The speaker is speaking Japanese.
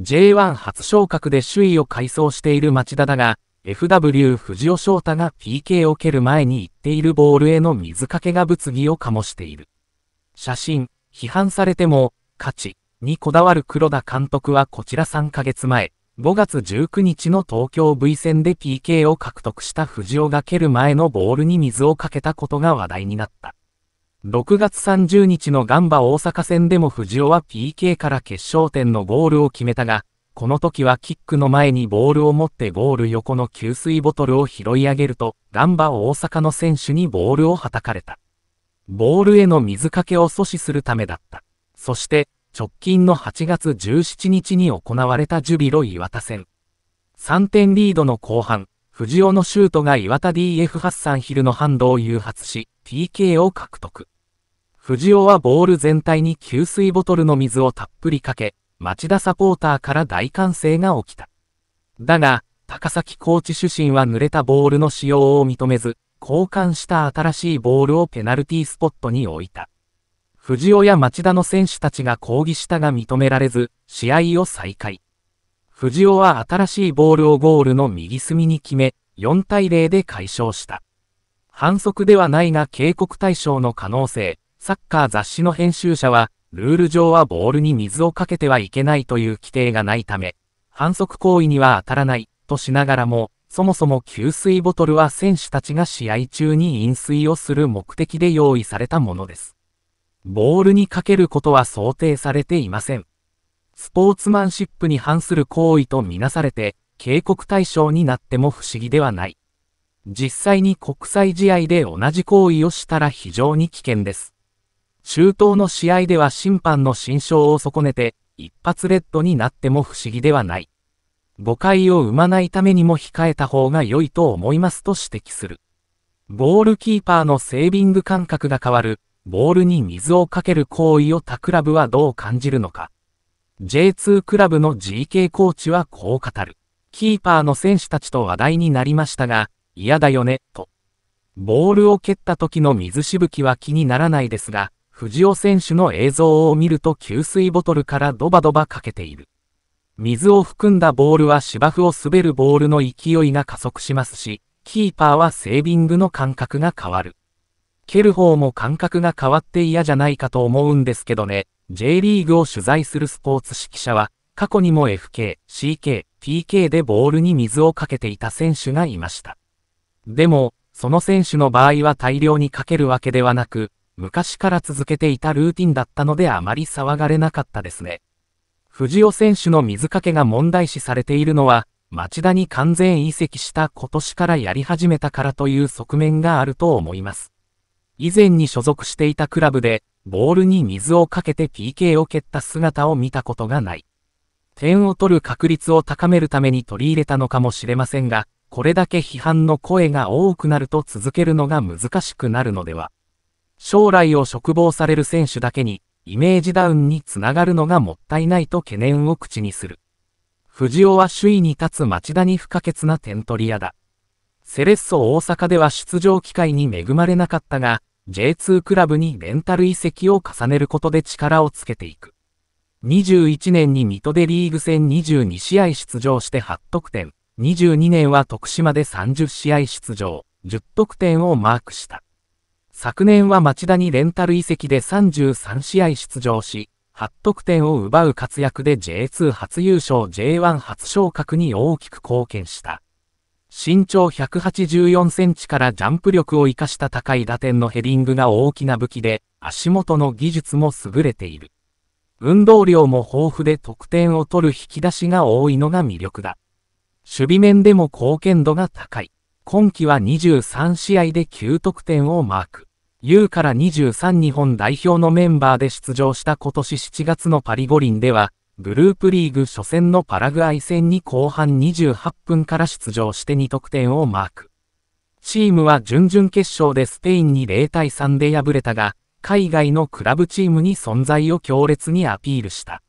J1 初昇格で首位を改装している町田だが、FW 藤尾翔太が PK を蹴る前に行っているボールへの水かけが物議を醸している。写真、批判されても、価値にこだわる黒田監督はこちら3ヶ月前、5月19日の東京 V 戦で PK を獲得した藤尾が蹴る前のボールに水をかけたことが話題になった。6月30日のガンバ大阪戦でも藤尾は PK から決勝点のゴールを決めたが、この時はキックの前にボールを持ってゴール横の給水ボトルを拾い上げると、ガンバ大阪の選手にボールをはたかれた。ボールへの水かけを阻止するためだった。そして、直近の8月17日に行われたジュビロ岩田戦。3点リードの後半、藤尾のシュートが岩田 DF ハッサンヒルのハンドを誘発し、PK を獲得。藤尾はボール全体に給水ボトルの水をたっぷりかけ、町田サポーターから大歓声が起きた。だが、高崎コーチ主審は濡れたボールの使用を認めず、交換した新しいボールをペナルティースポットに置いた。藤尾や町田の選手たちが抗議したが認められず、試合を再開。藤尾は新しいボールをゴールの右隅に決め、4対0で解消した。反則ではないが警告対象の可能性、サッカー雑誌の編集者は、ルール上はボールに水をかけてはいけないという規定がないため、反則行為には当たらないとしながらも、そもそも給水ボトルは選手たちが試合中に飲水をする目的で用意されたものです。ボールにかけることは想定されていません。スポーツマンシップに反する行為とみなされて、警告対象になっても不思議ではない。実際に国際試合で同じ行為をしたら非常に危険です。中東の試合では審判の心象を損ねて、一発レッドになっても不思議ではない。誤解を生まないためにも控えた方が良いと思いますと指摘する。ボールキーパーのセービング感覚が変わる、ボールに水をかける行為を他クラブはどう感じるのか。J2 クラブの GK コーチはこう語る。キーパーの選手たちと話題になりましたが、嫌だよね、と。ボールを蹴った時の水しぶきは気にならないですが、藤尾選手の映像を見ると給水ボトルからドバドバかけている。水を含んだボールは芝生を滑るボールの勢いが加速しますし、キーパーはセービングの感覚が変わる。蹴る方も感覚が変わって嫌じゃないかと思うんですけどね、J リーグを取材するスポーツ指揮者は、過去にも FK、CK、PK でボールに水をかけていた選手がいました。でも、その選手の場合は大量にかけるわけではなく、昔から続けていたルーティンだったのであまり騒がれなかったですね。藤尾選手の水かけが問題視されているのは、町田に完全移籍した今年からやり始めたからという側面があると思います。以前に所属していたクラブで、ボールに水をかけて PK を蹴った姿を見たことがない。点を取る確率を高めるために取り入れたのかもしれませんが、これだけ批判の声が多くなると続けるのが難しくなるのでは。将来を嘱望される選手だけに、イメージダウンにつながるのがもったいないと懸念を口にする。藤尾は首位に立つ町田に不可欠な点取り屋だ。セレッソ大阪では出場機会に恵まれなかったが、J2 クラブにレンタル移籍を重ねることで力をつけていく。21年に水戸でリーグ戦22試合出場して8得点、22年は徳島で30試合出場、10得点をマークした。昨年は町田にレンタル移籍で33試合出場し、8得点を奪う活躍で J2 初優勝 J1 初昇格に大きく貢献した。身長184センチからジャンプ力を活かした高い打点のヘディングが大きな武器で、足元の技術も優れている。運動量も豊富で得点を取る引き出しが多いのが魅力だ。守備面でも貢献度が高い。今季は23試合で9得点をマーク。U から23日本代表のメンバーで出場した今年7月のパリ五輪では、グループリーグ初戦のパラグアイ戦に後半28分から出場して2得点をマーク。チームは準々決勝でスペインに0対3で敗れたが、海外のクラブチームに存在を強烈にアピールした。